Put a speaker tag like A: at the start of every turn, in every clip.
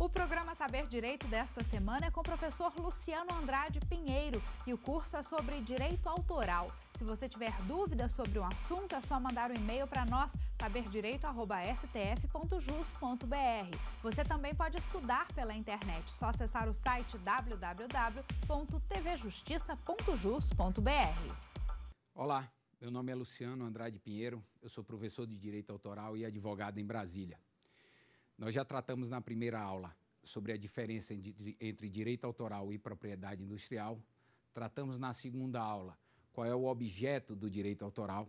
A: O programa Saber Direito desta semana é com o professor Luciano Andrade Pinheiro e o curso é sobre direito autoral. Se você tiver dúvidas sobre um assunto, é só mandar um e-mail para nós, saberdireito.stf.jus.br. Você também pode estudar pela internet, só acessar o site www.tvjustiça.jus.br. Olá, meu nome é Luciano Andrade Pinheiro, eu sou professor de Direito Autoral e advogado em Brasília. Nós já tratamos na primeira aula sobre a diferença entre direito autoral e propriedade industrial. Tratamos na segunda aula qual é o objeto do direito autoral.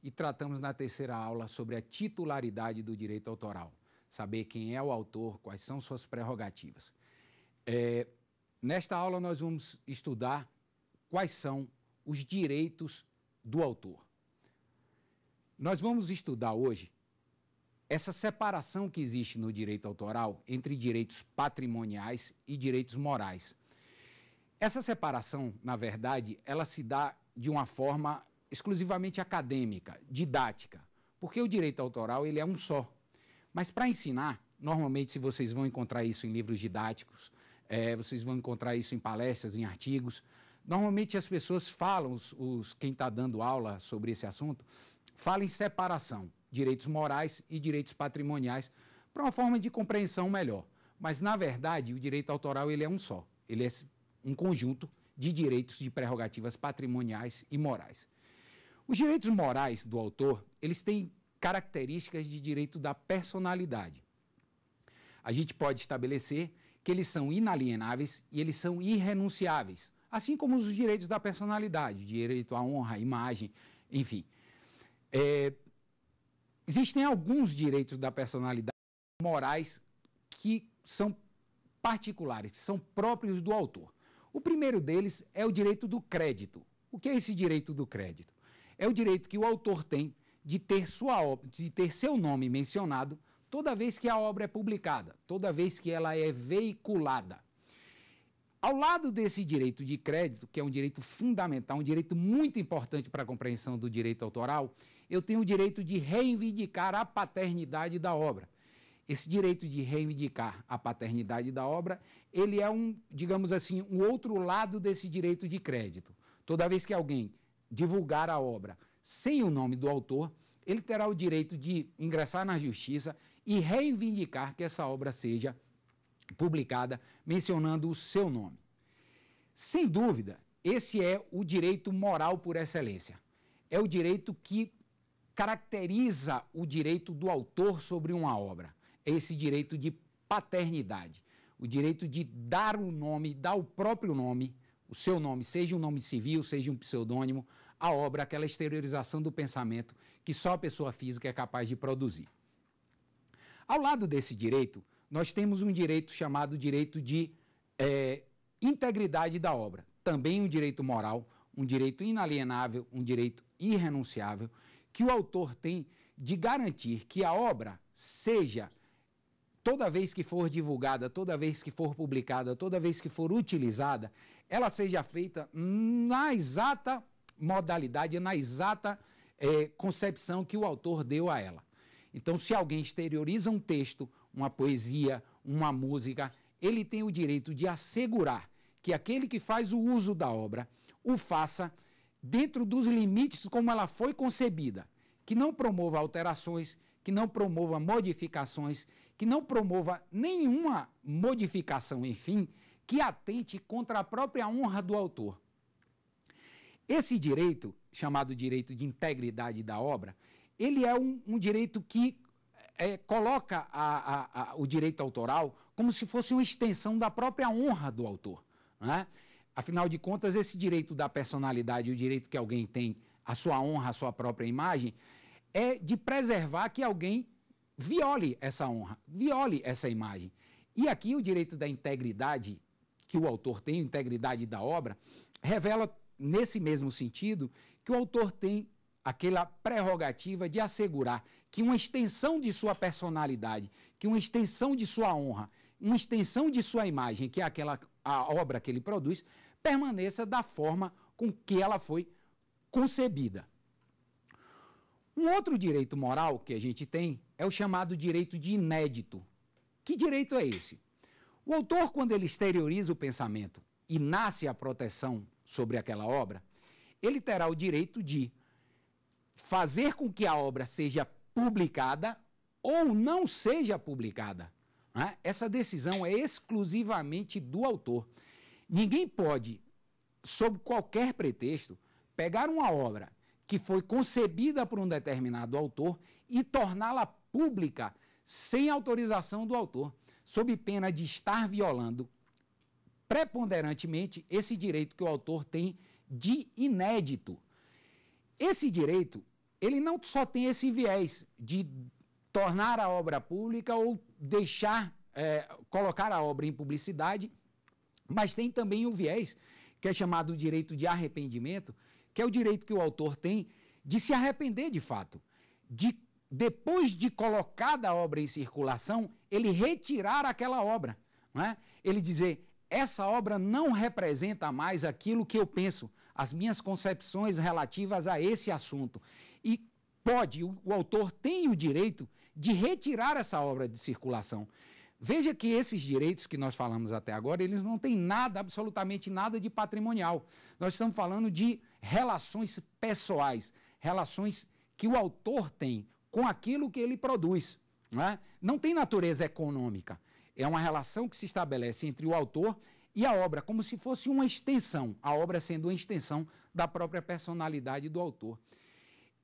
A: E tratamos na terceira aula sobre a titularidade do direito autoral, saber quem é o autor, quais são suas prerrogativas. É, nesta aula, nós vamos estudar quais são os direitos do autor. Nós vamos estudar hoje essa separação que existe no direito autoral entre direitos patrimoniais e direitos morais. Essa separação, na verdade, ela se dá de uma forma exclusivamente acadêmica, didática, porque o direito autoral ele é um só. Mas para ensinar, normalmente se vocês vão encontrar isso em livros didáticos, é, vocês vão encontrar isso em palestras, em artigos. Normalmente as pessoas falam, os, os quem está dando aula sobre esse assunto, fala em separação direitos morais e direitos patrimoniais, para uma forma de compreensão melhor. Mas, na verdade, o direito autoral ele é um só. Ele é um conjunto de direitos de prerrogativas patrimoniais e morais. Os direitos morais do autor, eles têm características de direito da personalidade. A gente pode estabelecer que eles são inalienáveis e eles são irrenunciáveis, assim como os direitos da personalidade, direito à honra, à imagem, enfim. É, Existem alguns direitos da personalidade morais que são particulares, que são próprios do autor. O primeiro deles é o direito do crédito. O que é esse direito do crédito? É o direito que o autor tem de ter, sua, de ter seu nome mencionado toda vez que a obra é publicada, toda vez que ela é veiculada. Ao lado desse direito de crédito, que é um direito fundamental, um direito muito importante para a compreensão do direito autoral, eu tenho o direito de reivindicar a paternidade da obra. Esse direito de reivindicar a paternidade da obra, ele é um, digamos assim, um outro lado desse direito de crédito. Toda vez que alguém divulgar a obra sem o nome do autor, ele terá o direito de ingressar na justiça e reivindicar que essa obra seja publicada mencionando o seu nome. Sem dúvida, esse é o direito moral por excelência. É o direito que caracteriza o direito do autor sobre uma obra, é esse direito de paternidade, o direito de dar o nome, dar o próprio nome, o seu nome, seja um nome civil, seja um pseudônimo, à obra, aquela exteriorização do pensamento que só a pessoa física é capaz de produzir. Ao lado desse direito, nós temos um direito chamado direito de é, integridade da obra, também um direito moral, um direito inalienável, um direito irrenunciável, que o autor tem de garantir que a obra seja, toda vez que for divulgada, toda vez que for publicada, toda vez que for utilizada, ela seja feita na exata modalidade, na exata é, concepção que o autor deu a ela. Então, se alguém exterioriza um texto, uma poesia, uma música, ele tem o direito de assegurar que aquele que faz o uso da obra o faça dentro dos limites como ela foi concebida, que não promova alterações, que não promova modificações, que não promova nenhuma modificação, enfim, que atente contra a própria honra do autor. Esse direito, chamado direito de integridade da obra, ele é um, um direito que é, coloca a, a, a, o direito autoral como se fosse uma extensão da própria honra do autor. Né? Afinal de contas, esse direito da personalidade, o direito que alguém tem à sua honra, à sua própria imagem, é de preservar que alguém viole essa honra, viole essa imagem. E aqui o direito da integridade que o autor tem, integridade da obra, revela nesse mesmo sentido que o autor tem aquela prerrogativa de assegurar que uma extensão de sua personalidade, que uma extensão de sua honra, uma extensão de sua imagem, que é aquela a obra que ele produz, permaneça da forma com que ela foi concebida. Um outro direito moral que a gente tem é o chamado direito de inédito. Que direito é esse? O autor, quando ele exterioriza o pensamento e nasce a proteção sobre aquela obra, ele terá o direito de fazer com que a obra seja publicada ou não seja publicada. Né? Essa decisão é exclusivamente do autor. Ninguém pode, sob qualquer pretexto, pegar uma obra que foi concebida por um determinado autor e torná-la pública sem autorização do autor, sob pena de estar violando preponderantemente esse direito que o autor tem de inédito. Esse direito, ele não só tem esse viés de tornar a obra pública ou deixar, é, colocar a obra em publicidade, mas tem também o viés, que é chamado direito de arrependimento, que é o direito que o autor tem de se arrepender de fato, de depois de colocada a obra em circulação, ele retirar aquela obra, não é? Ele dizer: essa obra não representa mais aquilo que eu penso, as minhas concepções relativas a esse assunto. E pode, o, o autor tem o direito de retirar essa obra de circulação. Veja que esses direitos que nós falamos até agora, eles não têm nada, absolutamente nada de patrimonial. Nós estamos falando de relações pessoais, relações que o autor tem com aquilo que ele produz. Não, é? não tem natureza econômica. É uma relação que se estabelece entre o autor e a obra, como se fosse uma extensão, a obra sendo uma extensão da própria personalidade do autor.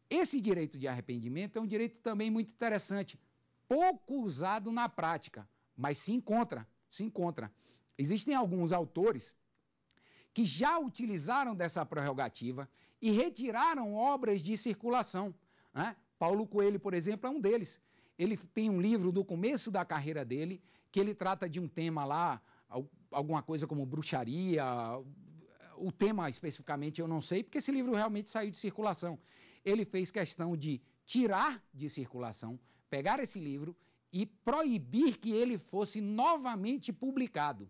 A: Esse direito de arrependimento é um direito também muito interessante, pouco usado na prática mas se encontra, se encontra. Existem alguns autores que já utilizaram dessa prerrogativa e retiraram obras de circulação. Né? Paulo Coelho, por exemplo, é um deles. Ele tem um livro do começo da carreira dele que ele trata de um tema lá, alguma coisa como bruxaria. O tema especificamente eu não sei, porque esse livro realmente saiu de circulação. Ele fez questão de tirar de circulação, pegar esse livro e proibir que ele fosse novamente publicado.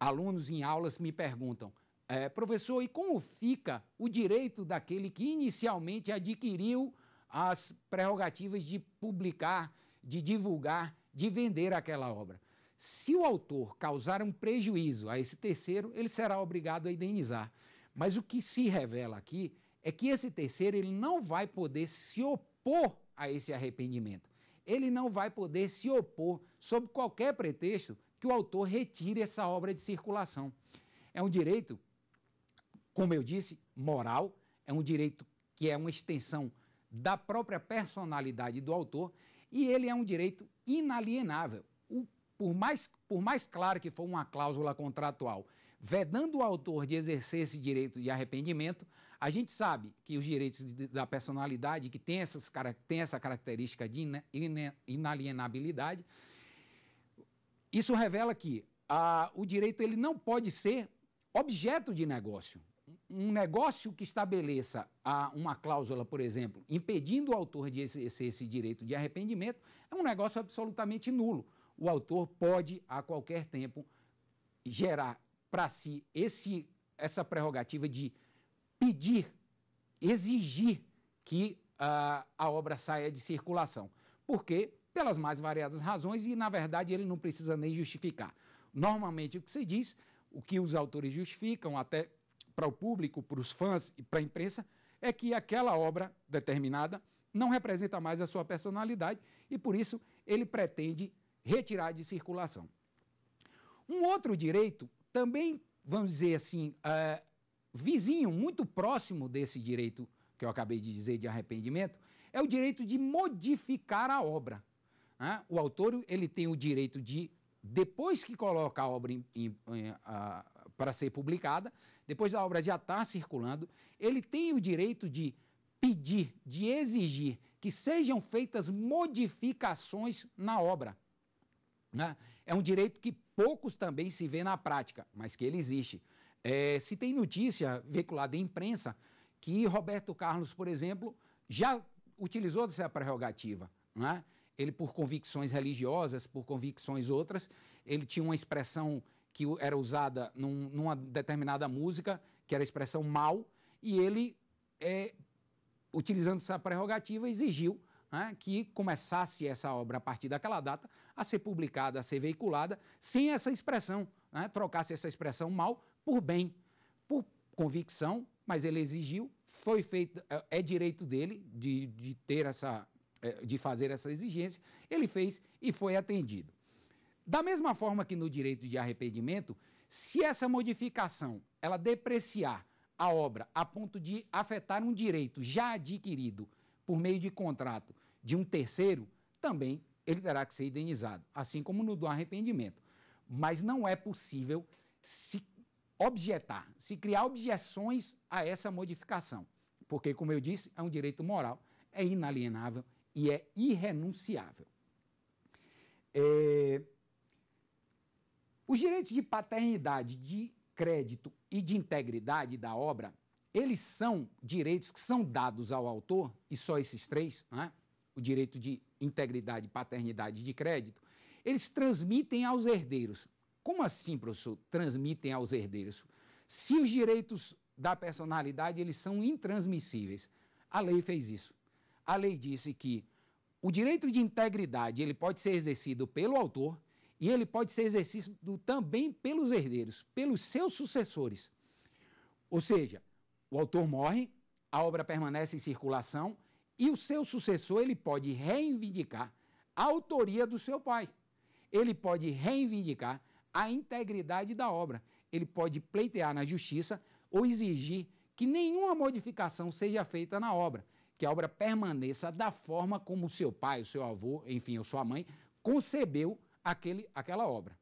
A: Alunos em aulas me perguntam, é, professor, e como fica o direito daquele que inicialmente adquiriu as prerrogativas de publicar, de divulgar, de vender aquela obra? Se o autor causar um prejuízo a esse terceiro, ele será obrigado a indenizar. Mas o que se revela aqui é que esse terceiro ele não vai poder se opor a esse arrependimento ele não vai poder se opor, sob qualquer pretexto, que o autor retire essa obra de circulação. É um direito, como eu disse, moral, é um direito que é uma extensão da própria personalidade do autor e ele é um direito inalienável. O, por, mais, por mais claro que for uma cláusula contratual vedando o autor de exercer esse direito de arrependimento, a gente sabe que os direitos de, da personalidade, que tem, essas, tem essa característica de inalienabilidade, isso revela que a, o direito ele não pode ser objeto de negócio. Um negócio que estabeleça a, uma cláusula, por exemplo, impedindo o autor de exercer esse direito de arrependimento, é um negócio absolutamente nulo. O autor pode, a qualquer tempo, gerar para si esse, essa prerrogativa de pedir, exigir que uh, a obra saia de circulação. Porque pelas mais variadas razões e, na verdade, ele não precisa nem justificar. Normalmente, o que se diz, o que os autores justificam, até para o público, para os fãs e para a imprensa, é que aquela obra determinada não representa mais a sua personalidade e, por isso, ele pretende retirar de circulação. Um outro direito também, vamos dizer assim, é, vizinho, muito próximo desse direito que eu acabei de dizer de arrependimento, é o direito de modificar a obra. Né? O autor ele tem o direito de, depois que coloca a obra para ser publicada, depois da obra já estar tá circulando, ele tem o direito de pedir, de exigir que sejam feitas modificações na obra. Né? É um direito que poucos também se vê na prática, mas que ele existe. É, se tem notícia veiculada em imprensa que Roberto Carlos, por exemplo, já utilizou dessa prerrogativa. Né? Ele, por convicções religiosas, por convicções outras, ele tinha uma expressão que era usada num, numa determinada música, que era a expressão mal, e ele, é, utilizando essa prerrogativa, exigiu né, que começasse essa obra a partir daquela data a ser publicada, a ser veiculada, sem essa expressão, né? trocasse essa expressão mal por bem, por convicção, mas ele exigiu, foi feito, é, é direito dele de, de ter essa, é, de fazer essa exigência, ele fez e foi atendido. Da mesma forma que no direito de arrependimento, se essa modificação ela depreciar a obra a ponto de afetar um direito já adquirido por meio de contrato de um terceiro, também ele terá que ser indenizado, assim como no do arrependimento. Mas não é possível se objetar, se criar objeções a essa modificação, porque, como eu disse, é um direito moral, é inalienável e é irrenunciável. É... Os direitos de paternidade, de crédito e de integridade da obra, eles são direitos que são dados ao autor, e só esses três, né? o direito de integridade, paternidade de crédito, eles transmitem aos herdeiros. Como assim, professor, transmitem aos herdeiros? Se os direitos da personalidade, eles são intransmissíveis. A lei fez isso. A lei disse que o direito de integridade, ele pode ser exercido pelo autor e ele pode ser exercido também pelos herdeiros, pelos seus sucessores. Ou seja, o autor morre, a obra permanece em circulação, e o seu sucessor, ele pode reivindicar a autoria do seu pai. Ele pode reivindicar a integridade da obra. Ele pode pleitear na justiça ou exigir que nenhuma modificação seja feita na obra, que a obra permaneça da forma como o seu pai, o seu avô, enfim, ou sua mãe concebeu aquele, aquela obra.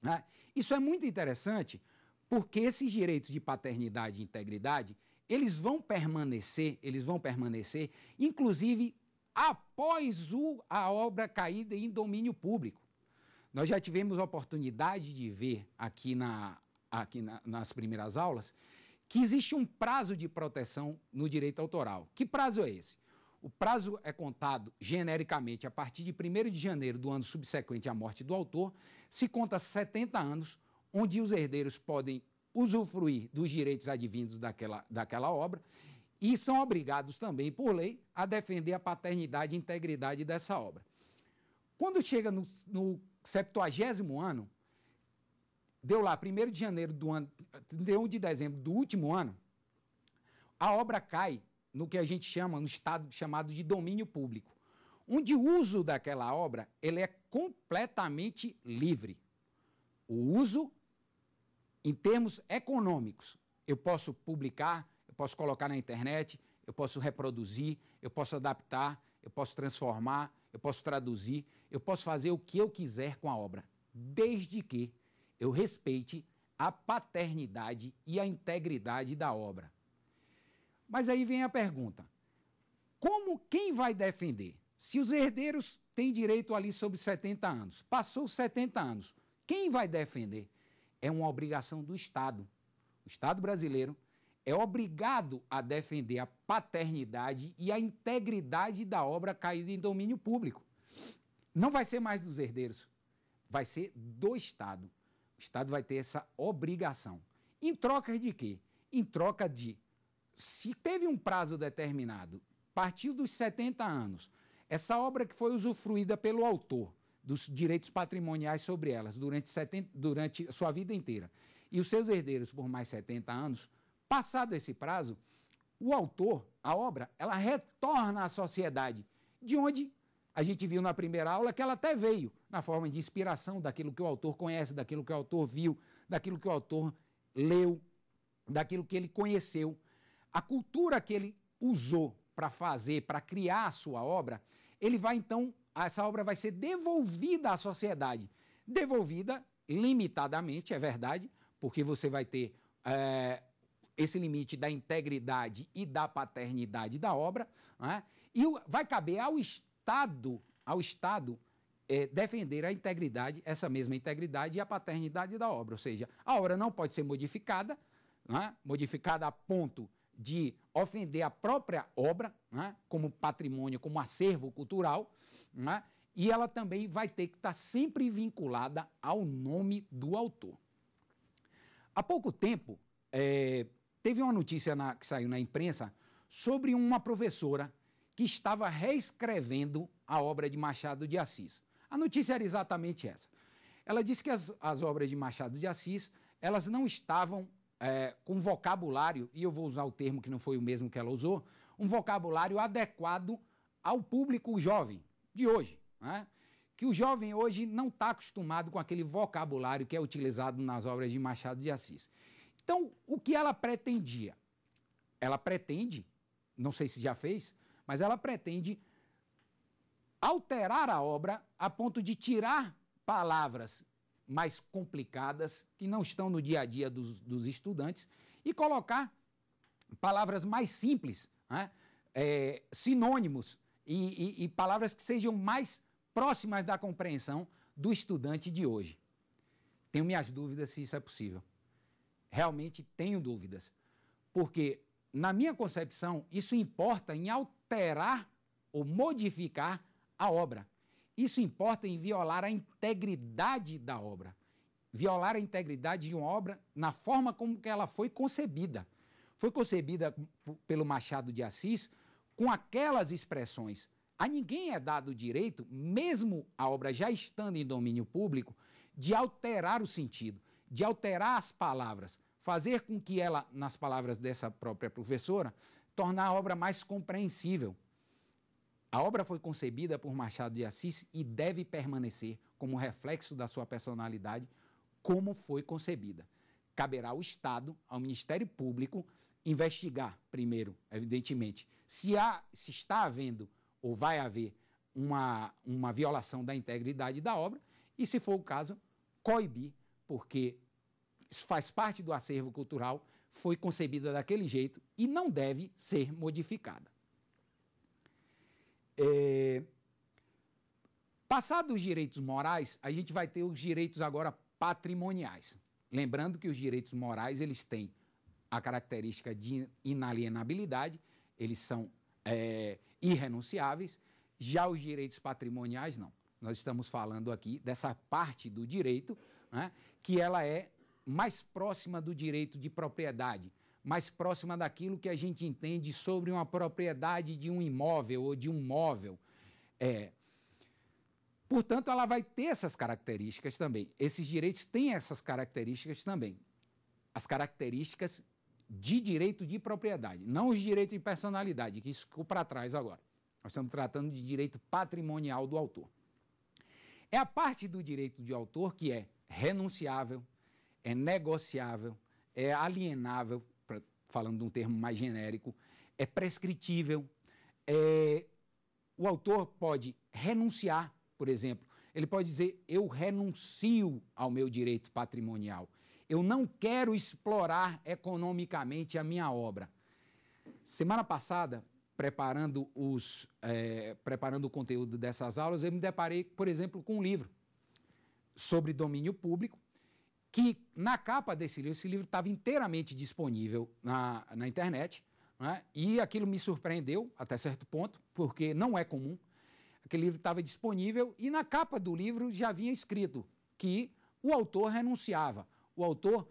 A: Né? Isso é muito interessante porque esses direitos de paternidade e integridade eles vão permanecer, eles vão permanecer, inclusive após o, a obra caída em domínio público. Nós já tivemos a oportunidade de ver aqui, na, aqui na, nas primeiras aulas que existe um prazo de proteção no direito autoral. Que prazo é esse? O prazo é contado genericamente a partir de 1 de janeiro do ano subsequente à morte do autor, se conta 70 anos, onde os herdeiros podem usufruir dos direitos advindos daquela, daquela obra e são obrigados também, por lei, a defender a paternidade e integridade dessa obra. Quando chega no, no 70 ano, deu lá 1 de janeiro do ano, 31 de dezembro do último ano, a obra cai no que a gente chama, no estado chamado de domínio público, onde o uso daquela obra ele é completamente livre. O uso em termos econômicos, eu posso publicar, eu posso colocar na internet, eu posso reproduzir, eu posso adaptar, eu posso transformar, eu posso traduzir, eu posso fazer o que eu quiser com a obra, desde que eu respeite a paternidade e a integridade da obra. Mas aí vem a pergunta: como quem vai defender? Se os herdeiros têm direito ali sobre 70 anos, passou 70 anos, quem vai defender? é uma obrigação do Estado. O Estado brasileiro é obrigado a defender a paternidade e a integridade da obra caída em domínio público. Não vai ser mais dos herdeiros, vai ser do Estado. O Estado vai ter essa obrigação. Em troca de quê? Em troca de se teve um prazo determinado, partiu dos 70 anos, essa obra que foi usufruída pelo autor dos direitos patrimoniais sobre elas durante, 70, durante sua vida inteira e os seus herdeiros por mais 70 anos, passado esse prazo, o autor, a obra, ela retorna à sociedade, de onde a gente viu na primeira aula que ela até veio na forma de inspiração daquilo que o autor conhece, daquilo que o autor viu, daquilo que o autor leu, daquilo que ele conheceu. A cultura que ele usou para fazer, para criar a sua obra, ele vai então essa obra vai ser devolvida à sociedade. Devolvida limitadamente, é verdade, porque você vai ter é, esse limite da integridade e da paternidade da obra, né? e vai caber ao Estado, ao Estado é, defender a integridade, essa mesma integridade e a paternidade da obra. Ou seja, a obra não pode ser modificada, né? modificada a ponto de ofender a própria obra, né? como patrimônio, como acervo cultural, né? E ela também vai ter que estar tá sempre vinculada ao nome do autor. Há pouco tempo, é, teve uma notícia na, que saiu na imprensa sobre uma professora que estava reescrevendo a obra de Machado de Assis. A notícia era exatamente essa. Ela disse que as, as obras de Machado de Assis elas não estavam é, com vocabulário, e eu vou usar o termo que não foi o mesmo que ela usou, um vocabulário adequado ao público jovem de hoje, né? que o jovem hoje não está acostumado com aquele vocabulário que é utilizado nas obras de Machado de Assis. Então, o que ela pretendia? Ela pretende, não sei se já fez, mas ela pretende alterar a obra a ponto de tirar palavras mais complicadas, que não estão no dia a dia dos, dos estudantes, e colocar palavras mais simples, né? é, sinônimos e, e, e palavras que sejam mais próximas da compreensão do estudante de hoje. Tenho minhas dúvidas se isso é possível. Realmente tenho dúvidas. Porque, na minha concepção, isso importa em alterar ou modificar a obra. Isso importa em violar a integridade da obra. Violar a integridade de uma obra na forma como que ela foi concebida. Foi concebida pelo Machado de Assis com aquelas expressões. A ninguém é dado o direito, mesmo a obra já estando em domínio público, de alterar o sentido, de alterar as palavras, fazer com que ela, nas palavras dessa própria professora, tornar a obra mais compreensível. A obra foi concebida por Machado de Assis e deve permanecer como reflexo da sua personalidade, como foi concebida. Caberá ao Estado, ao Ministério Público, investigar, primeiro, evidentemente, se, há, se está havendo ou vai haver uma, uma violação da integridade da obra e, se for o caso, coibir, porque isso faz parte do acervo cultural, foi concebida daquele jeito e não deve ser modificada. É... Passados os direitos morais, a gente vai ter os direitos agora patrimoniais. Lembrando que os direitos morais eles têm a característica de inalienabilidade eles são é, irrenunciáveis, já os direitos patrimoniais não. Nós estamos falando aqui dessa parte do direito né, que ela é mais próxima do direito de propriedade, mais próxima daquilo que a gente entende sobre uma propriedade de um imóvel ou de um móvel. É, Portanto, ela vai ter essas características também. Esses direitos têm essas características também. As características de direito de propriedade, não os direitos de personalidade, que isso ficou para trás agora. Nós estamos tratando de direito patrimonial do autor. É a parte do direito de autor que é renunciável, é negociável, é alienável, pra, falando de um termo mais genérico, é prescritível. É, o autor pode renunciar, por exemplo, ele pode dizer: Eu renuncio ao meu direito patrimonial. Eu não quero explorar economicamente a minha obra. Semana passada, preparando, os, é, preparando o conteúdo dessas aulas, eu me deparei, por exemplo, com um livro sobre domínio público, que na capa desse livro, esse livro estava inteiramente disponível na, na internet, né? e aquilo me surpreendeu até certo ponto, porque não é comum. Aquele livro estava disponível e na capa do livro já vinha escrito que o autor renunciava o autor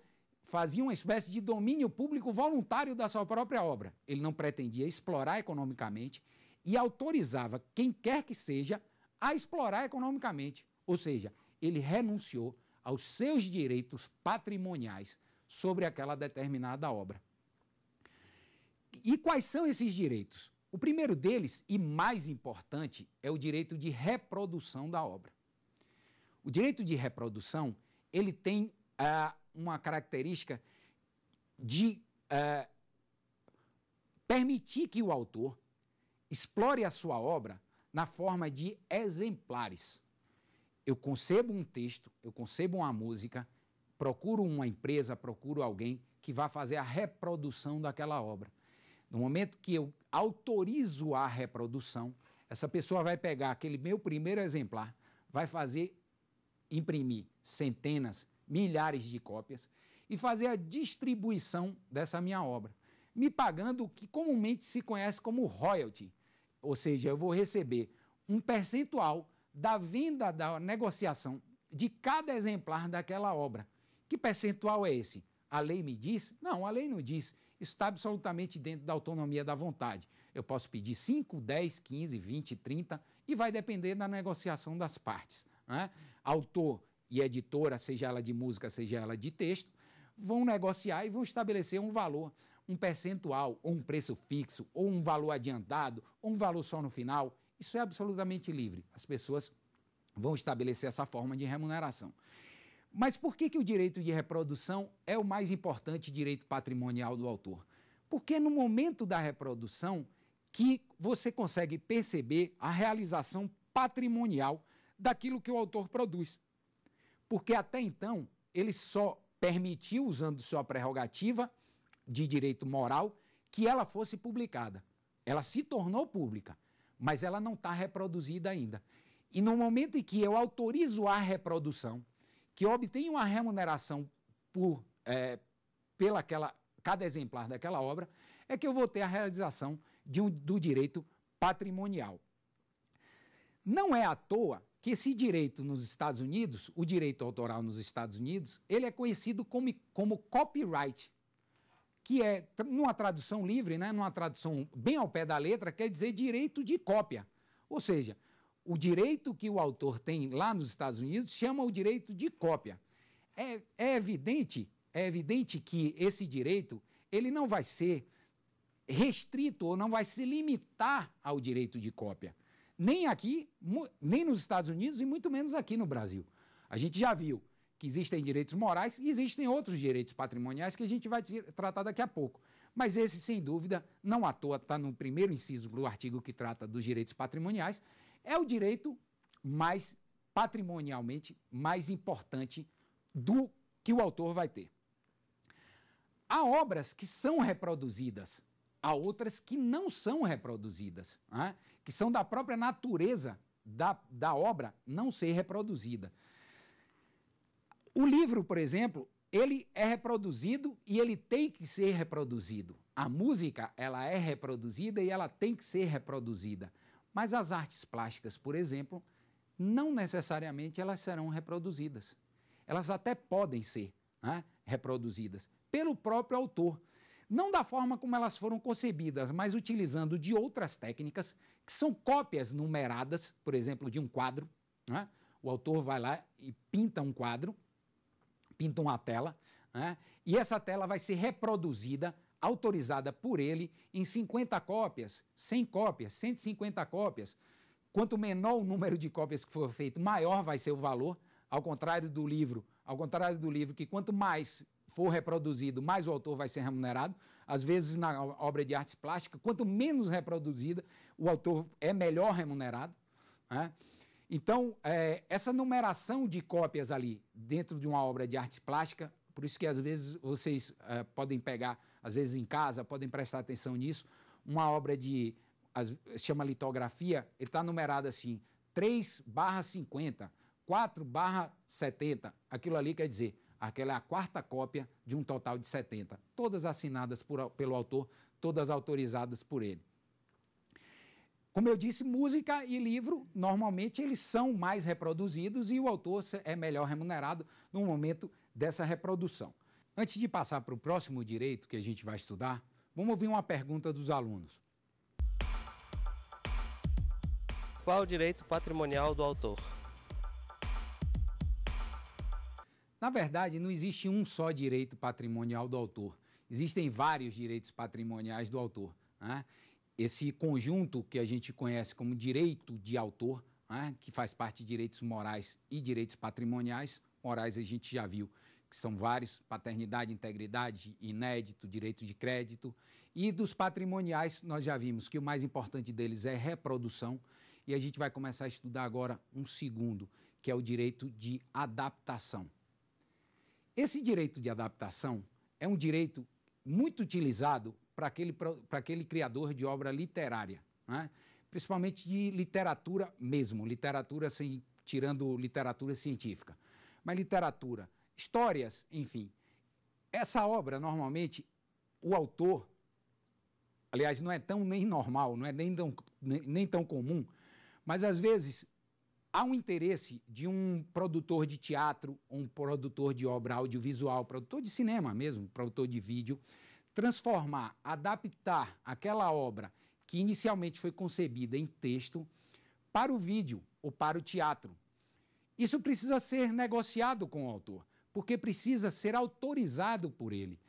A: fazia uma espécie de domínio público voluntário da sua própria obra. Ele não pretendia explorar economicamente e autorizava quem quer que seja a explorar economicamente. Ou seja, ele renunciou aos seus direitos patrimoniais sobre aquela determinada obra. E quais são esses direitos? O primeiro deles, e mais importante, é o direito de reprodução da obra. O direito de reprodução, ele tem uh, uma característica de uh, permitir que o autor explore a sua obra na forma de exemplares. Eu concebo um texto, eu concebo uma música, procuro uma empresa, procuro alguém que vá fazer a reprodução daquela obra. No momento que eu autorizo a reprodução, essa pessoa vai pegar aquele meu primeiro exemplar, vai fazer imprimir centenas, milhares de cópias, e fazer a distribuição dessa minha obra, me pagando o que comumente se conhece como royalty, ou seja, eu vou receber um percentual da venda da negociação de cada exemplar daquela obra. Que percentual é esse? A lei me diz? Não, a lei não diz. está absolutamente dentro da autonomia da vontade. Eu posso pedir 5, 10, 15, 20, 30 e vai depender da negociação das partes. Né? Autor e editora, seja ela de música, seja ela de texto, vão negociar e vão estabelecer um valor, um percentual, ou um preço fixo, ou um valor adiantado, ou um valor só no final. Isso é absolutamente livre. As pessoas vão estabelecer essa forma de remuneração. Mas por que, que o direito de reprodução é o mais importante direito patrimonial do autor? Porque é no momento da reprodução que você consegue perceber a realização patrimonial daquilo que o autor produz. Porque até então ele só permitiu, usando sua prerrogativa de direito moral, que ela fosse publicada. Ela se tornou pública, mas ela não está reproduzida ainda. E no momento em que eu autorizo a reprodução, que eu obtenho uma remuneração por, é, pela aquela, cada exemplar daquela obra, é que eu vou ter a realização um, do direito patrimonial. Não é à toa que esse direito nos Estados Unidos, o direito autoral nos Estados Unidos, ele é conhecido como, como copyright, que é, numa tradução livre, né, numa tradução bem ao pé da letra, quer dizer direito de cópia. Ou seja, o direito que o autor tem lá nos Estados Unidos chama o direito de cópia. É, é evidente, é evidente que esse direito ele não vai ser restrito ou não vai se limitar ao direito de cópia nem aqui, nem nos Estados Unidos e muito menos aqui no Brasil. A gente já viu que existem direitos morais e existem outros direitos patrimoniais que a gente vai tratar daqui a pouco. Mas esse, sem dúvida, não à toa está no primeiro inciso do artigo que trata dos direitos patrimoniais, é o direito mais patrimonialmente mais importante do que o autor vai ter. Há obras que são reproduzidas, há outras que não são reproduzidas. Né? que são da própria natureza da, da obra não ser reproduzida. O livro, por exemplo, ele é reproduzido e ele tem que ser reproduzido. A música, ela é reproduzida e ela tem que ser reproduzida. Mas as artes plásticas, por exemplo, não necessariamente elas serão reproduzidas. Elas até podem ser né, reproduzidas pelo próprio autor não da forma como elas foram concebidas, mas utilizando de outras técnicas, que são cópias numeradas, por exemplo, de um quadro. Né? O autor vai lá e pinta um quadro, pinta uma tela, né? e essa tela vai ser reproduzida, autorizada por ele, em 50 cópias, 100 cópias, 150 cópias. Quanto menor o número de cópias que for feito, maior vai ser o valor, ao contrário do livro. Ao contrário do livro, que quanto mais for reproduzido, mais o autor vai ser remunerado. Às vezes, na obra de arte plástica, quanto menos reproduzida, o autor é melhor remunerado. Né? Então, é, essa numeração de cópias ali, dentro de uma obra de arte plástica, por isso que às vezes vocês é, podem pegar, às vezes em casa, podem prestar atenção nisso, uma obra de, as, chama litografia, ele está numerado assim, 3 barra 50, 4 barra 70, aquilo ali quer dizer Aquela é a quarta cópia de um total de 70, todas assinadas por, pelo autor, todas autorizadas por ele. Como eu disse, música e livro, normalmente, eles são mais reproduzidos e o autor é melhor remunerado no momento dessa reprodução. Antes de passar para o próximo direito que a gente vai estudar, vamos ouvir uma pergunta dos alunos. Qual o direito patrimonial do autor? Na verdade, não existe um só direito patrimonial do autor. Existem vários direitos patrimoniais do autor. Né? Esse conjunto que a gente conhece como direito de autor, né? que faz parte de direitos morais e direitos patrimoniais, morais a gente já viu, que são vários: paternidade, integridade, inédito, direito de crédito. E dos patrimoniais, nós já vimos que o mais importante deles é reprodução. E a gente vai começar a estudar agora um segundo, que é o direito de adaptação. Esse direito de adaptação é um direito muito utilizado para aquele, para aquele criador de obra literária, né? principalmente de literatura mesmo, literatura sem, tirando literatura científica, mas literatura, histórias, enfim. Essa obra, normalmente, o autor, aliás, não é tão nem normal, não é nem tão, nem, nem tão comum, mas às vezes há um interesse de um produtor de teatro, um produtor de obra audiovisual, produtor de cinema mesmo, produtor de vídeo, transformar, adaptar aquela obra que inicialmente foi concebida em texto para o vídeo ou para o teatro. Isso precisa ser negociado com o autor, porque precisa ser autorizado por ele.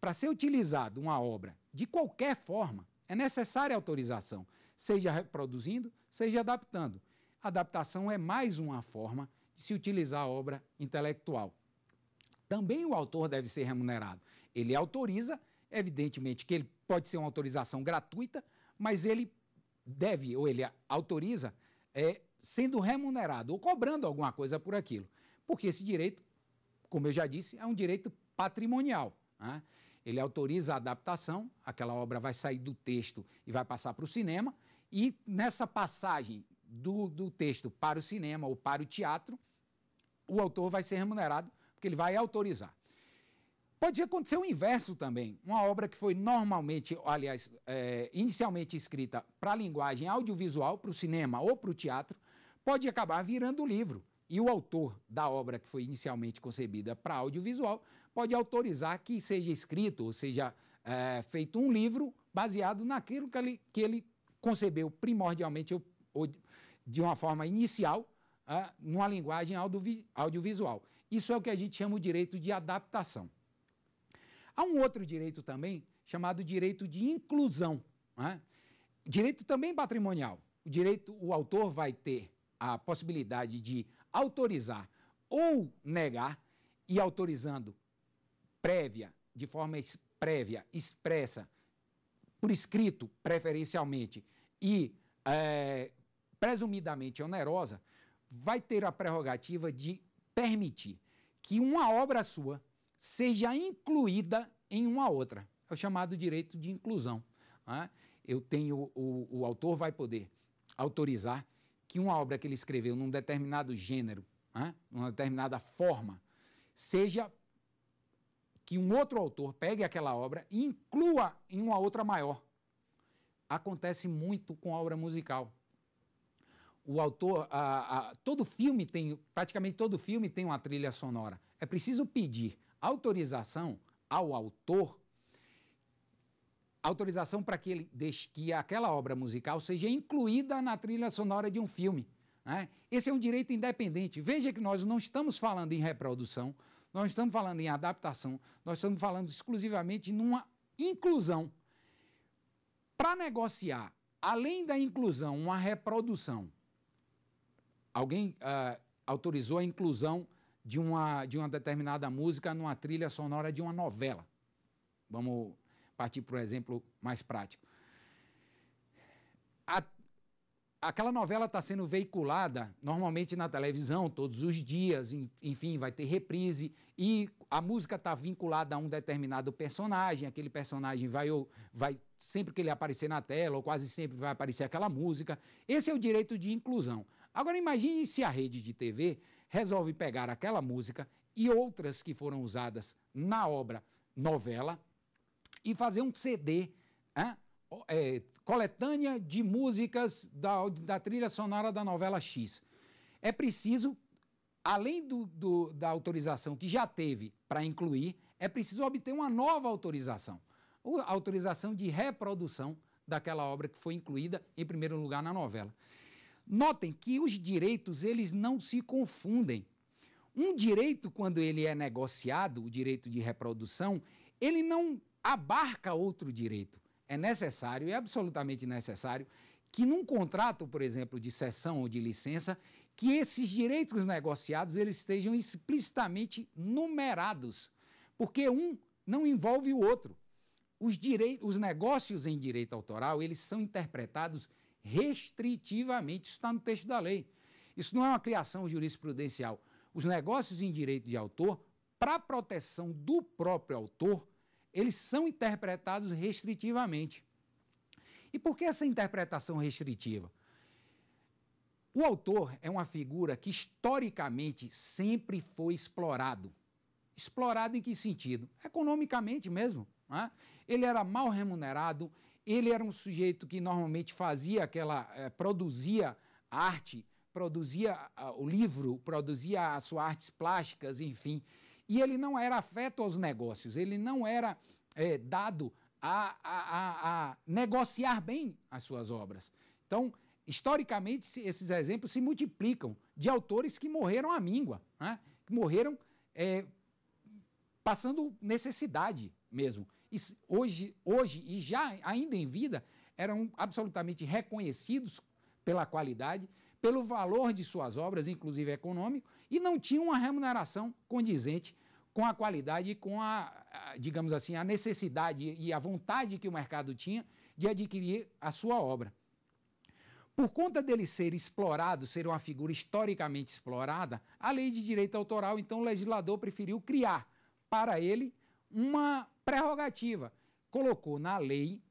A: Para ser utilizado uma obra de qualquer forma, é necessária autorização, seja reproduzindo, seja adaptando adaptação é mais uma forma de se utilizar a obra intelectual. Também o autor deve ser remunerado. Ele autoriza, evidentemente que ele pode ser uma autorização gratuita, mas ele deve ou ele autoriza é, sendo remunerado ou cobrando alguma coisa por aquilo. Porque esse direito, como eu já disse, é um direito patrimonial. Né? Ele autoriza a adaptação, aquela obra vai sair do texto e vai passar para o cinema, e nessa passagem do, do texto para o cinema ou para o teatro, o autor vai ser remunerado, porque ele vai autorizar. Pode acontecer o inverso também. Uma obra que foi normalmente, aliás, é, inicialmente escrita para a linguagem audiovisual, para o cinema ou para o teatro, pode acabar virando livro. E o autor da obra que foi inicialmente concebida para audiovisual pode autorizar que seja escrito, ou seja, é, feito um livro baseado naquilo que ele, que ele concebeu primordialmente ou, ou de uma forma inicial, uh, numa linguagem audiovisual. Isso é o que a gente chama de direito de adaptação. Há um outro direito também, chamado direito de inclusão. Né? Direito também patrimonial. O direito, o autor vai ter a possibilidade de autorizar ou negar, e autorizando prévia, de forma prévia, expressa, por escrito, preferencialmente, e é, presumidamente onerosa, vai ter a prerrogativa de permitir que uma obra sua seja incluída em uma outra. É o chamado direito de inclusão. Né? Eu tenho o, o autor vai poder autorizar que uma obra que ele escreveu num determinado gênero, né? numa determinada forma, seja que um outro autor pegue aquela obra e inclua em uma outra maior. Acontece muito com a obra musical o autor, a, a, todo filme tem, praticamente todo filme tem uma trilha sonora. É preciso pedir autorização ao autor, autorização para que ele deixe que aquela obra musical seja incluída na trilha sonora de um filme. Né? Esse é um direito independente. Veja que nós não estamos falando em reprodução, nós estamos falando em adaptação, nós estamos falando exclusivamente numa inclusão. Para negociar, além da inclusão, uma reprodução alguém uh, autorizou a inclusão de uma, de uma determinada música numa trilha sonora de uma novela. Vamos partir para um exemplo mais prático. A, aquela novela está sendo veiculada normalmente na televisão todos os dias, enfim, vai ter reprise, e a música está vinculada a um determinado personagem, aquele personagem vai, vai sempre que ele aparecer na tela, ou quase sempre vai aparecer aquela música. Esse é o direito de inclusão. Agora imagine se a rede de TV resolve pegar aquela música e outras que foram usadas na obra novela e fazer um CD, hein? É, coletânea de músicas da, da trilha sonora da novela X. É preciso, além do, do da autorização que já teve para incluir, é preciso obter uma nova autorização. A autorização de reprodução daquela obra que foi incluída, em primeiro lugar, na novela. Notem que os direitos eles não se confundem. Um direito quando ele é negociado, o direito de reprodução, ele não abarca outro direito. É necessário, é absolutamente necessário que num contrato, por exemplo, de cessão ou de licença, que esses direitos negociados eles estejam explicitamente numerados, porque um não envolve o outro. Os, direitos os negócios em direito autoral, eles são interpretados restritivamente. Isso está no texto da lei. Isso não é uma criação jurisprudencial. Os negócios em direito de autor, para proteção do próprio autor, eles são interpretados restritivamente. E por que essa interpretação restritiva? O autor é uma figura que historicamente sempre foi explorado. Explorado em que sentido? Economicamente mesmo. Né? Ele era mal remunerado, ele era um sujeito que normalmente fazia aquela, eh, produzia arte, produzia ah, o livro, produzia as suas artes plásticas, enfim. E ele não era afeto aos negócios, ele não era eh, dado a, a, a, a negociar bem as suas obras. Então, historicamente, esses exemplos se multiplicam de autores que morreram à míngua, né? que morreram é, passando necessidade mesmo hoje, hoje e já ainda em vida, eram absolutamente reconhecidos pela qualidade, pelo valor de suas obras, inclusive econômico, e não tinham uma remuneração condizente com a qualidade e com a, a, digamos assim, a necessidade e a vontade que o mercado tinha de adquirir a sua obra. Por conta dele ser explorado, ser uma figura historicamente explorada, a lei de direito autoral, então, o legislador preferiu criar para ele uma prerrogativa, colocou na lei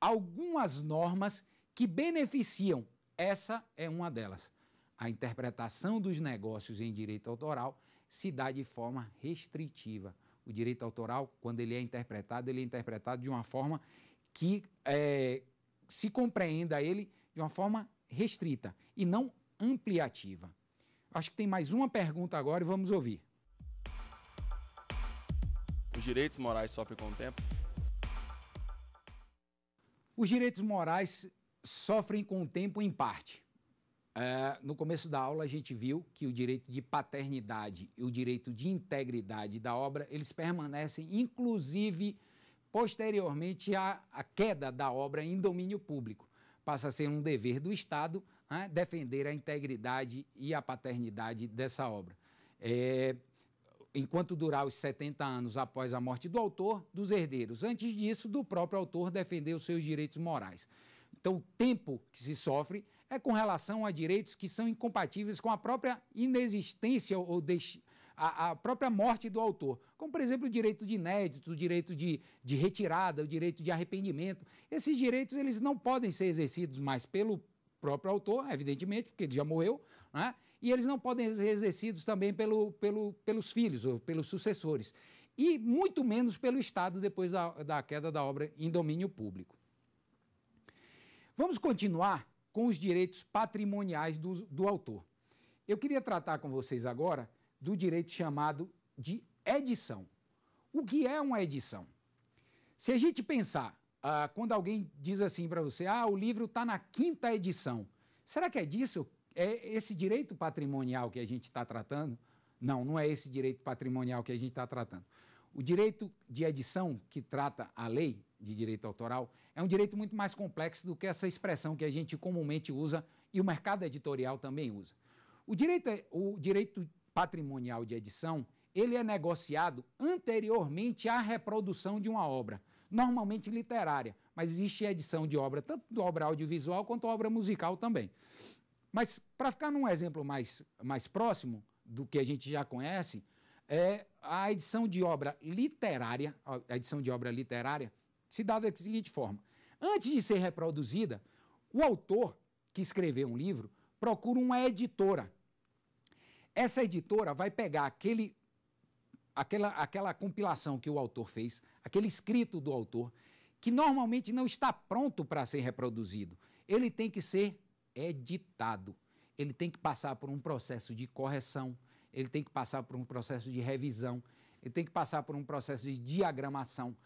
A: algumas normas que beneficiam. Essa é uma delas. A interpretação dos negócios em direito autoral se dá de forma restritiva. O direito autoral, quando ele é interpretado, ele é interpretado de uma forma que é, se compreenda ele de uma forma restrita e não ampliativa. Acho que tem mais uma pergunta agora e vamos ouvir os direitos morais sofrem com o tempo? Os direitos morais sofrem com o tempo em parte. É, no começo da aula a gente viu que o direito de paternidade e o direito de integridade da obra, eles permanecem inclusive posteriormente à, à queda da obra em domínio público. Passa a ser um dever do Estado né, defender a integridade e a paternidade dessa obra. É, enquanto durar os 70 anos após a morte do autor, dos herdeiros. Antes disso, do próprio autor defender os seus direitos morais. Então, o tempo que se sofre é com relação a direitos que são incompatíveis com a própria inexistência ou a, a, própria morte do autor, como por exemplo o direito de inédito, o direito de, de retirada, o direito de arrependimento. Esses direitos eles não podem ser exercidos mais pelo próprio autor, evidentemente, porque ele já morreu, né? e eles não podem ser exercidos também pelo, pelo, pelos filhos ou pelos sucessores, e muito menos pelo Estado depois da, da queda da obra em domínio público. Vamos continuar com os direitos patrimoniais do, do autor. Eu queria tratar com vocês agora do direito chamado de edição. O que é uma edição? Se a gente pensar, ah, quando alguém diz assim para você, ah, o livro está na quinta edição, será que é disso é esse direito patrimonial que a gente está tratando. Não, não é esse direito patrimonial que a gente está tratando. O direito de edição que trata a lei de direito autoral é um direito muito mais complexo do que essa expressão que a gente comumente usa e o mercado editorial também usa. O direito, é, o direito patrimonial de edição ele é negociado anteriormente à reprodução de uma obra, normalmente literária, mas existe edição de obra, tanto de obra audiovisual quanto obra musical também. Mas, para ficar num exemplo mais, mais próximo do que a gente já conhece, é a edição de obra literária, a edição de obra literária se dá da seguinte forma: antes de ser reproduzida, o autor que escreveu um livro procura uma editora. Essa editora vai pegar aquele aquela aquela compilação que o autor fez, aquele escrito do autor, que normalmente não está pronto para ser reproduzido. Ele tem que ser é ditado. Ele tem que passar por um processo de correção, ele tem que passar por um processo de revisão, ele tem que passar por um processo de diagramação,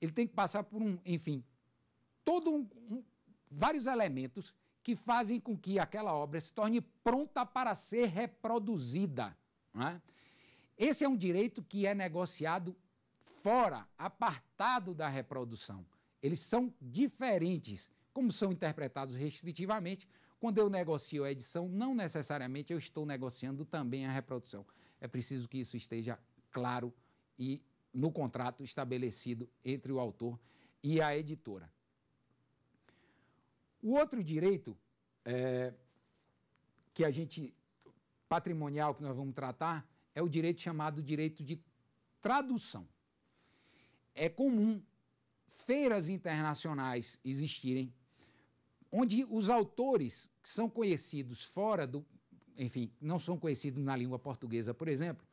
A: ele tem que passar por um, enfim, todo um, um, vários elementos que fazem com que aquela obra se torne pronta para ser reproduzida. É? Esse é um direito que é negociado fora, apartado da reprodução. Eles são diferentes, como são interpretados restritivamente, quando eu negocio a edição, não necessariamente eu estou negociando também a reprodução. É preciso que isso esteja claro e no contrato estabelecido entre o autor e a editora. O outro direito é, que a gente patrimonial que nós vamos tratar é o direito chamado direito de tradução. É comum feiras internacionais existirem onde os autores que são conhecidos fora do, enfim, não são conhecidos na língua portuguesa, por exemplo,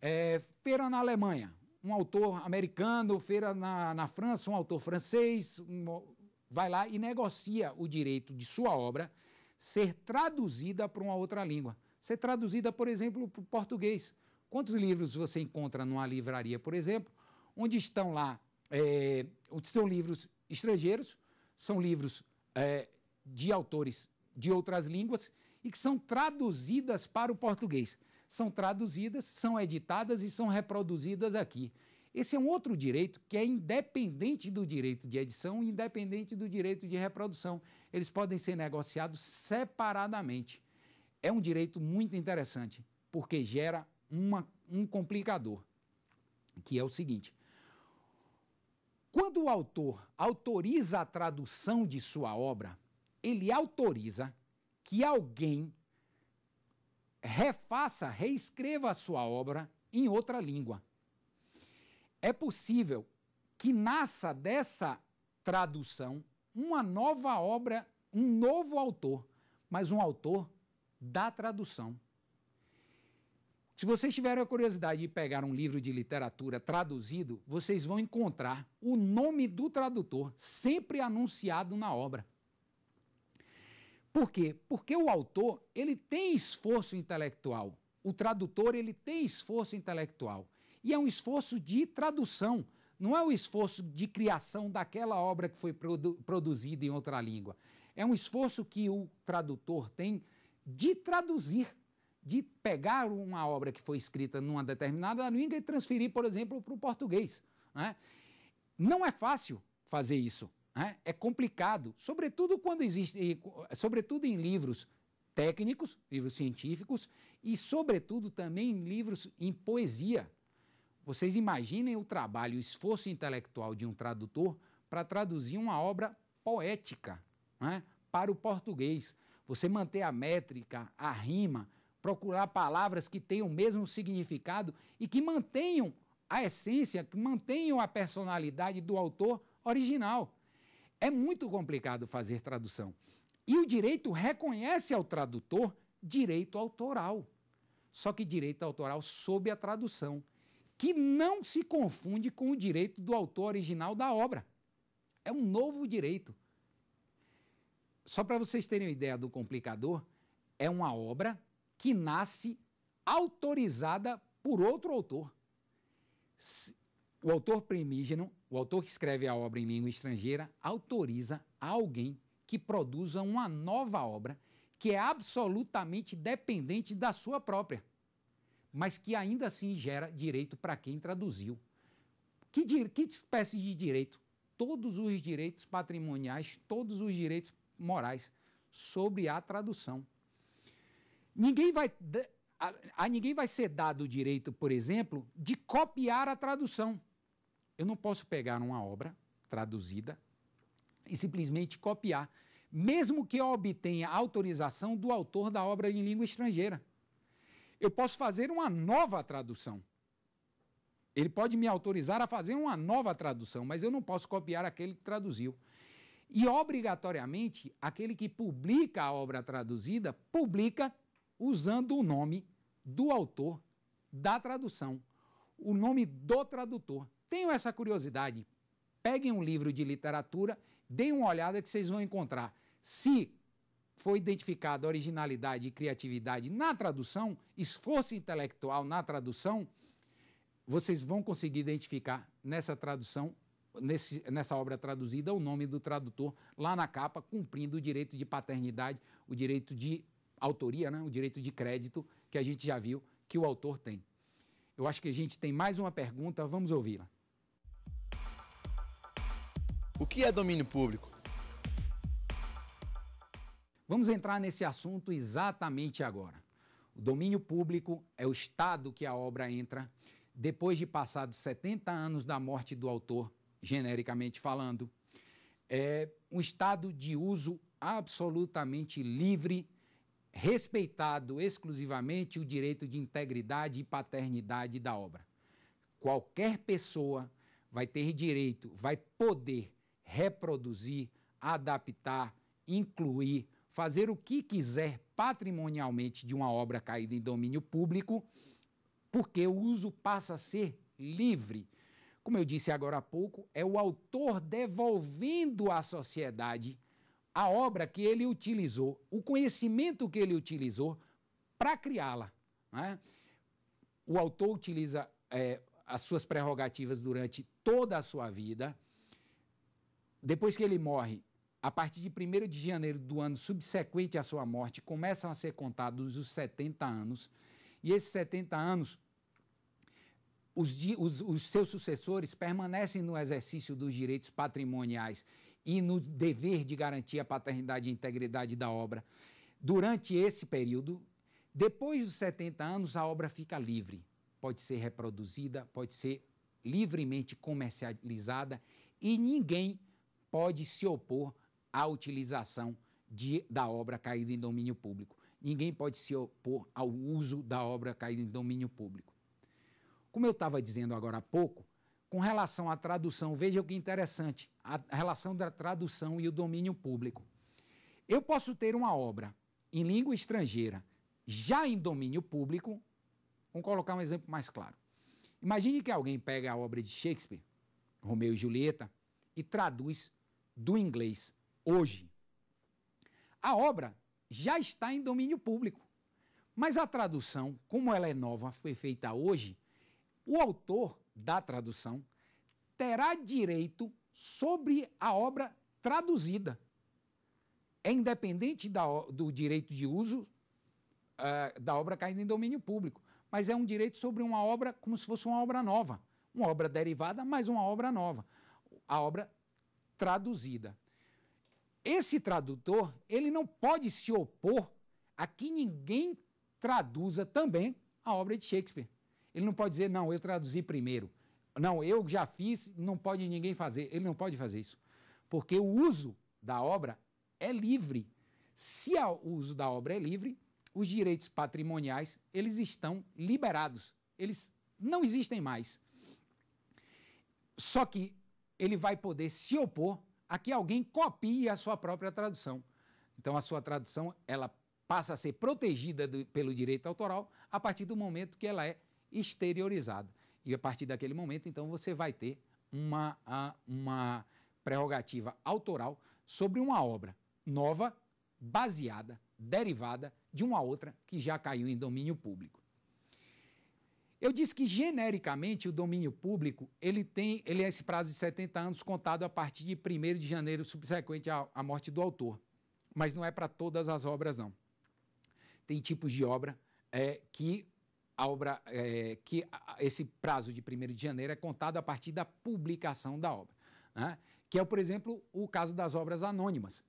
A: é, feira na Alemanha, um autor americano, feira na, na França, um autor francês, um, vai lá e negocia o direito de sua obra ser traduzida para uma outra língua. Ser traduzida, por exemplo, para o português. Quantos livros você encontra numa livraria, por exemplo, onde estão lá, é, são livros estrangeiros, são livros é, de autores de outras línguas e que são traduzidas para o português. São traduzidas, são editadas e são reproduzidas aqui. Esse é um outro direito que é independente do direito de edição e independente do direito de reprodução. Eles podem ser negociados separadamente. É um direito muito interessante, porque gera uma, um complicador, que é o seguinte: quando o autor autoriza a tradução de sua obra, ele autoriza que alguém refaça, reescreva a sua obra em outra língua. É possível que nasça dessa tradução uma nova obra, um novo autor, mas um autor da tradução. Se vocês tiverem a curiosidade de pegar um livro de literatura traduzido, vocês vão encontrar o nome do tradutor sempre anunciado na obra. Por quê? Porque o autor, ele tem esforço intelectual. O tradutor, ele tem esforço intelectual. E é um esforço de tradução, não é o esforço de criação daquela obra que foi produ produzida em outra língua. É um esforço que o tradutor tem de traduzir de pegar uma obra que foi escrita numa determinada língua e transferir, por exemplo, para o português. Né? Não é fácil fazer isso. Né? É complicado, sobretudo quando existe, sobretudo em livros técnicos, livros científicos e, sobretudo, também em livros em poesia. Vocês imaginem o trabalho, o esforço intelectual de um tradutor para traduzir uma obra poética né? para o português. Você manter a métrica, a rima, procurar palavras que tenham o mesmo significado e que mantenham a essência, que mantenham a personalidade do autor original. É muito complicado fazer tradução. E o direito reconhece ao tradutor direito autoral. Só que direito autoral sob a tradução, que não se confunde com o direito do autor original da obra. É um novo direito. Só para vocês terem uma ideia do complicador, é uma obra que nasce autorizada por outro autor. O autor primígeno, o autor que escreve a obra em língua estrangeira, autoriza a alguém que produza uma nova obra que é absolutamente dependente da sua própria, mas que ainda assim gera direito para quem traduziu. Que, que espécie de direito? Todos os direitos patrimoniais, todos os direitos morais sobre a tradução. Ninguém vai, a, a ninguém vai ser dado o direito, por exemplo, de copiar a tradução. Eu não posso pegar uma obra traduzida e simplesmente copiar, mesmo que eu obtenha autorização do autor da obra em língua estrangeira. Eu posso fazer uma nova tradução. Ele pode me autorizar a fazer uma nova tradução, mas eu não posso copiar aquele que traduziu. E, obrigatoriamente, aquele que publica a obra traduzida publica usando o nome do autor da tradução, o nome do tradutor. Tenho essa curiosidade. Peguem um livro de literatura, deem uma olhada que vocês vão encontrar. Se foi identificada originalidade e criatividade na tradução, esforço intelectual na tradução, vocês vão conseguir identificar nessa tradução, nesse, nessa obra traduzida, o nome do tradutor lá na capa, cumprindo o direito de paternidade, o direito de autoria, né? o direito de crédito que a gente já viu que o autor tem. Eu acho que a gente tem mais uma pergunta, vamos ouvi-la. O que é domínio público? Vamos entrar nesse assunto exatamente agora. O domínio público é o estado que a obra entra depois de passados 70 anos da morte do autor, genericamente falando. É um estado de uso absolutamente livre respeitado exclusivamente o direito de integridade e paternidade da obra. Qualquer pessoa vai ter direito, vai poder reproduzir, adaptar, incluir, fazer o que quiser patrimonialmente de uma obra caída em domínio público, porque o uso passa a ser livre. Como eu disse agora há pouco, é o autor devolvendo à sociedade a obra que ele utilizou, o conhecimento que ele utilizou para criá-la. Né? O autor utiliza é, as suas prerrogativas durante toda a sua vida. Depois que ele morre, a partir de 1 de janeiro do ano subsequente à sua morte, começam a ser contados os 70 anos. E esses 70 anos, os, os, os seus sucessores permanecem no exercício dos direitos patrimoniais e no dever de garantir a paternidade e integridade da obra. Durante esse período, depois dos 70 anos, a obra fica livre. Pode ser reproduzida, pode ser livremente comercializada e ninguém pode se opor à utilização de, da obra caída em domínio público. Ninguém pode se opor ao uso da obra caída em domínio público. Como eu estava dizendo agora há pouco, com relação à tradução, veja o que interessante, a relação da tradução e o domínio público. Eu posso ter uma obra em língua estrangeira, já em domínio público. Vamos colocar um exemplo mais claro. Imagine que alguém pega a obra de Shakespeare, Romeu e Julieta, e traduz do inglês hoje. A obra já está em domínio público, mas a tradução, como ela é nova, foi feita hoje, o autor da tradução terá direito sobre a obra traduzida. É independente da, do direito de uso uh, da obra caindo em domínio público, mas é um direito sobre uma obra como se fosse uma obra nova. Uma obra derivada, mas uma obra nova. A obra traduzida. Esse tradutor, ele não pode se opor a que ninguém traduza também a obra de Shakespeare. Ele não pode dizer, não, eu traduzi primeiro. Não, eu já fiz, não pode ninguém fazer. Ele não pode fazer isso. Porque o uso da obra é livre. Se o uso da obra é livre, os direitos patrimoniais, eles estão liberados. Eles não existem mais. Só que ele vai poder se opor a que alguém copie a sua própria tradução. Então a sua tradução, ela passa a ser protegida do, pelo direito autoral a partir do momento que ela é exteriorizado. E a partir daquele momento, então, você vai ter uma, uma prerrogativa autoral sobre uma obra nova, baseada, derivada de uma outra que já caiu em domínio público. Eu disse que genericamente o domínio público, ele tem, ele é esse prazo de 70 anos contado a partir de 1 de janeiro subsequente à, à morte do autor. Mas não é para todas as obras não. Tem tipos de obra é, que a obra é, que esse prazo de 1 de janeiro é contado a partir da publicação da obra, né? que é, por exemplo, o caso das obras anônimas.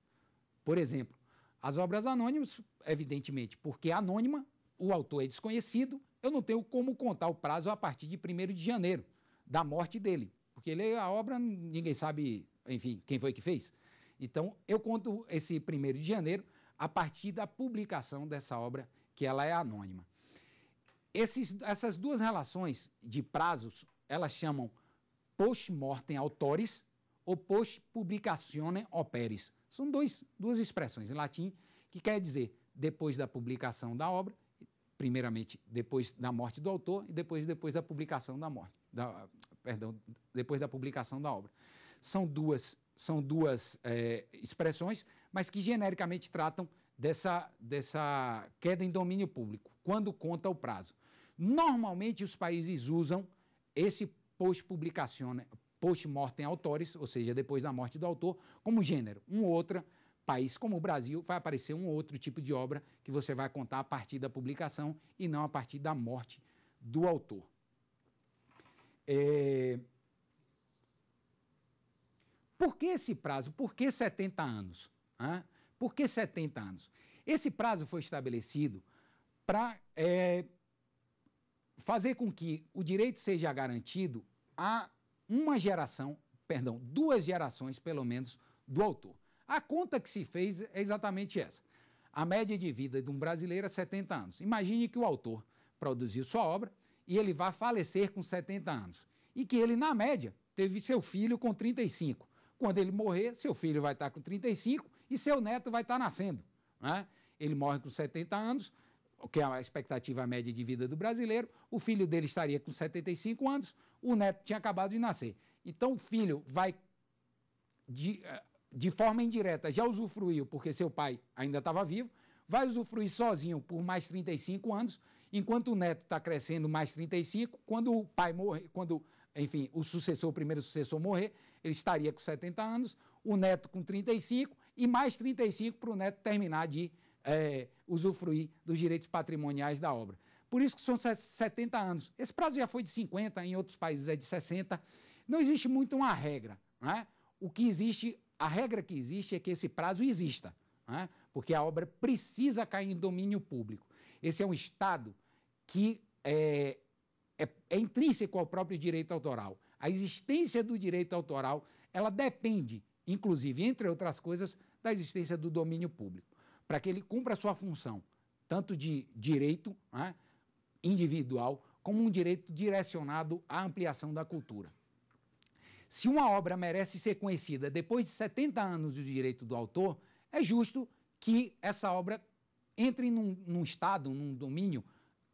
A: Por exemplo, as obras anônimas, evidentemente, porque é anônima, o autor é desconhecido, eu não tenho como contar o prazo a partir de 1 de janeiro, da morte dele, porque ele, a obra ninguém sabe, enfim, quem foi que fez. Então, eu conto esse 1 de janeiro a partir da publicação dessa obra, que ela é anônima. Esses, essas duas relações de prazos, elas chamam post-mortem autores ou post-publicatione operis. São dois, duas expressões em latim que quer dizer depois da publicação da obra, primeiramente depois da morte do autor e depois depois da publicação da morte, da, perdão, depois da publicação da obra. São duas são duas é, expressões, mas que genericamente tratam dessa, dessa queda em domínio público, quando conta o prazo. Normalmente os países usam esse post-publicação, post-mortem autores, ou seja, depois da morte do autor, como gênero. Um outro país como o Brasil vai aparecer um outro tipo de obra que você vai contar a partir da publicação e não a partir da morte do autor. É... Por que esse prazo? Por que 70 anos? Hã? Por que 70 anos? Esse prazo foi estabelecido para é, fazer com que o direito seja garantido a uma geração, perdão, duas gerações pelo menos do autor. A conta que se fez é exatamente essa. A média de vida de um brasileiro é 70 anos. Imagine que o autor produziu sua obra e ele vai falecer com 70 anos. E que ele, na média, teve seu filho com 35. Quando ele morrer, seu filho vai estar com 35 e seu neto vai estar nascendo. Né? Ele morre com 70 anos, que é a expectativa média de vida do brasileiro, o filho dele estaria com 75 anos, o neto tinha acabado de nascer. Então o filho vai, de, eh, de forma indireta, já usufruiu, porque seu pai ainda estava vivo, vai usufruir sozinho por mais 35 anos, enquanto o neto está crescendo mais 35, quando o pai morre, quando, enfim, o sucessor, o primeiro sucessor morrer, ele estaria com 70 anos, o neto com 35 e mais 35 para o neto terminar de é, usufruir dos direitos patrimoniais da obra. Por isso que são 70 anos. Esse prazo já foi de 50, em outros países é de 60. Não existe muito uma regra. Né? O que existe, a regra que existe é que esse prazo exista, né? porque a obra precisa cair em domínio público. Esse é um Estado que é, é, é intrínseco ao próprio direito autoral. A existência do direito autoral, ela depende, inclusive, entre outras coisas, da existência do domínio público para que ele cumpra a sua função, tanto de direito né, individual, como um direito direcionado à ampliação da cultura. Se uma obra merece ser conhecida depois de 70 anos do direito do autor, é justo que essa obra entre num, num estado, num domínio,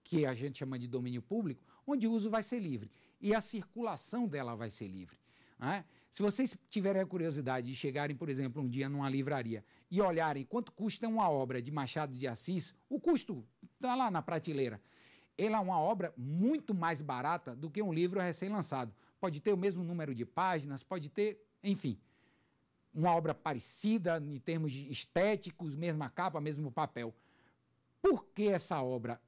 A: que a gente chama de domínio público, onde o uso vai ser livre e a circulação dela vai ser livre. Né? Se vocês tiverem a curiosidade de chegarem, por exemplo, um dia numa livraria e olharem quanto custa uma obra de Machado de Assis, o custo está lá na prateleira. Ela é uma obra muito mais barata do que um livro recém-lançado. Pode ter o mesmo número de páginas, pode ter, enfim, uma obra parecida em termos estéticos, mesma capa, mesmo papel. Por que essa obra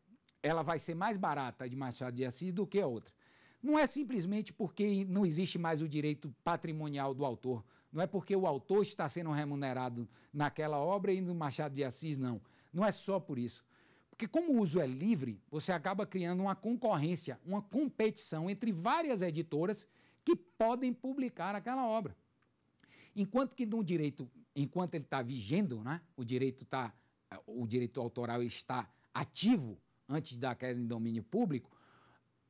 A: ela vai ser mais barata de Machado de Assis do que a outra? não é simplesmente porque não existe mais o direito patrimonial do autor, não é porque o autor está sendo remunerado naquela obra e no Machado de Assis, não. Não é só por isso. Porque, como o uso é livre, você acaba criando uma concorrência, uma competição entre várias editoras que podem publicar aquela obra. Enquanto que no direito, enquanto ele está vigendo, né, o, direito tá, o direito autoral está ativo antes da queda em domínio público,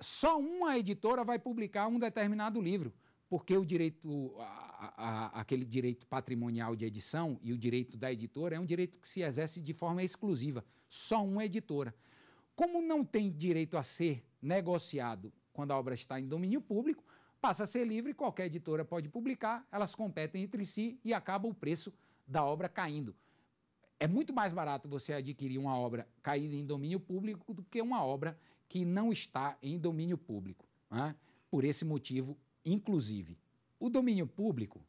A: só uma editora vai publicar um determinado livro, porque o direito, a, a, aquele direito patrimonial de edição e o direito da editora é um direito que se exerce de forma exclusiva, só uma editora. Como não tem direito a ser negociado quando a obra está em domínio público, passa a ser livre, qualquer editora pode publicar, elas competem entre si e acaba o preço da obra caindo. É muito mais barato você adquirir uma obra caída em domínio público do que uma obra que não está em domínio público. Né? Por esse motivo, inclusive. O domínio público,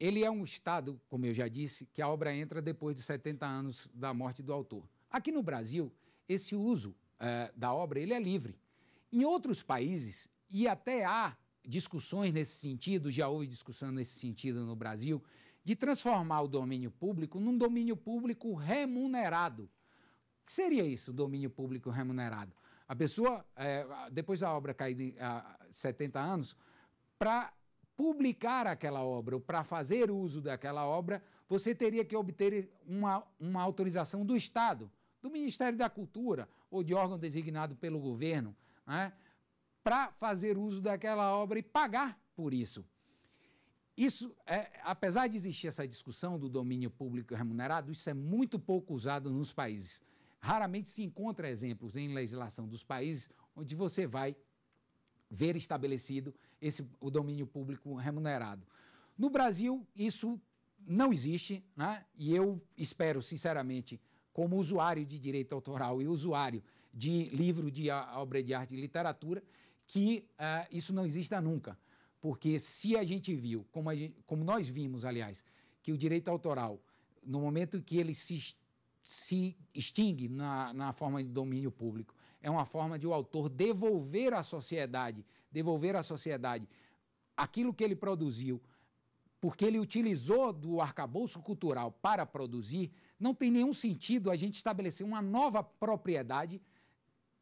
A: ele é um estado, como eu já disse, que a obra entra depois de 70 anos da morte do autor. Aqui no Brasil, esse uso eh, da obra ele é livre. Em outros países, e até há discussões nesse sentido, já houve discussão nesse sentido no Brasil, de transformar o domínio público num domínio público remunerado. O que seria isso, domínio público remunerado? A pessoa, é, depois da obra cair de a, 70 anos, para publicar aquela obra ou para fazer uso daquela obra, você teria que obter uma, uma autorização do Estado, do Ministério da Cultura ou de órgão designado pelo governo, né, para fazer uso daquela obra e pagar por isso. Isso, é, apesar de existir essa discussão do domínio público remunerado, isso é muito pouco usado nos países. Raramente se encontra exemplos em legislação dos países onde você vai ver estabelecido esse, o domínio público remunerado. No Brasil, isso não existe, né? e eu espero, sinceramente, como usuário de direito autoral e usuário de livro de obra de arte e literatura, que uh, isso não exista nunca. Porque se a gente viu, como, gente, como nós vimos, aliás, que o direito autoral, no momento que ele se se extingue na, na forma de domínio público. É uma forma de o autor devolver à sociedade, devolver à sociedade aquilo que ele produziu, porque ele utilizou do arcabouço cultural para produzir, não tem nenhum sentido a gente estabelecer uma nova propriedade,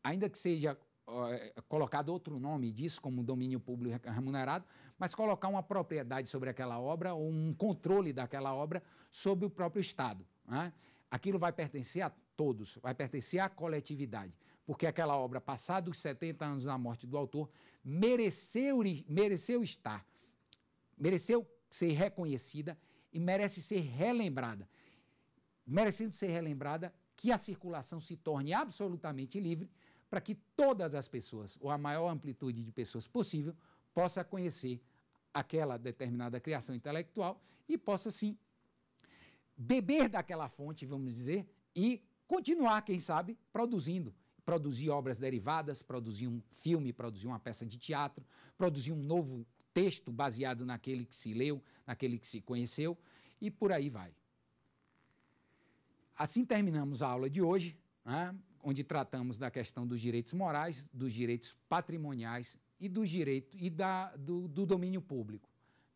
A: ainda que seja eh, colocado outro nome disso, como domínio público remunerado, mas colocar uma propriedade sobre aquela obra ou um controle daquela obra sobre o próprio Estado. Né? aquilo vai pertencer a todos, vai pertencer à coletividade, porque aquela obra, passados 70 anos da morte do autor, mereceu, mereceu estar, mereceu ser reconhecida e merece ser relembrada. Merecendo ser relembrada, que a circulação se torne absolutamente livre para que todas as pessoas, ou a maior amplitude de pessoas possível, possa conhecer aquela determinada criação intelectual e possa sim beber daquela fonte, vamos dizer, e continuar, quem sabe, produzindo. Produzir obras derivadas, produzir um filme, produzir uma peça de teatro, produzir um novo texto baseado naquele que se leu, naquele que se conheceu, e por aí vai. Assim terminamos a aula de hoje, né, onde tratamos da questão dos direitos morais, dos direitos patrimoniais e do direito e da, do, do domínio público.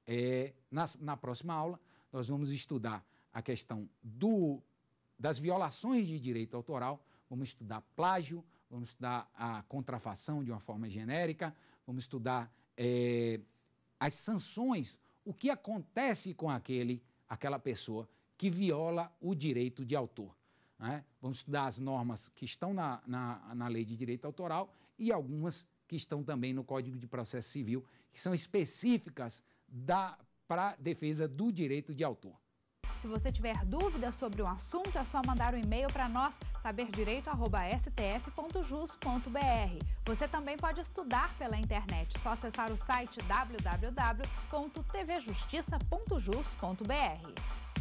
A: É, na, na próxima aula, nós vamos estudar a questão do, das violações de direito autoral, vamos estudar plágio, vamos estudar a contrafação de uma forma genérica, vamos estudar é, as sanções, o que acontece com aquele, aquela pessoa que viola o direito de autor. Né? Vamos estudar as normas que estão na, na, na lei de direito autoral e algumas que estão também no Código de Processo Civil, que são específicas para defesa do direito de autor. Se você tiver dúvidas sobre um assunto, é só mandar um e-mail para nós, saberdireito.stf.jus.br. Você também pode estudar pela internet, só acessar o site www.tvjustiça.jus.br.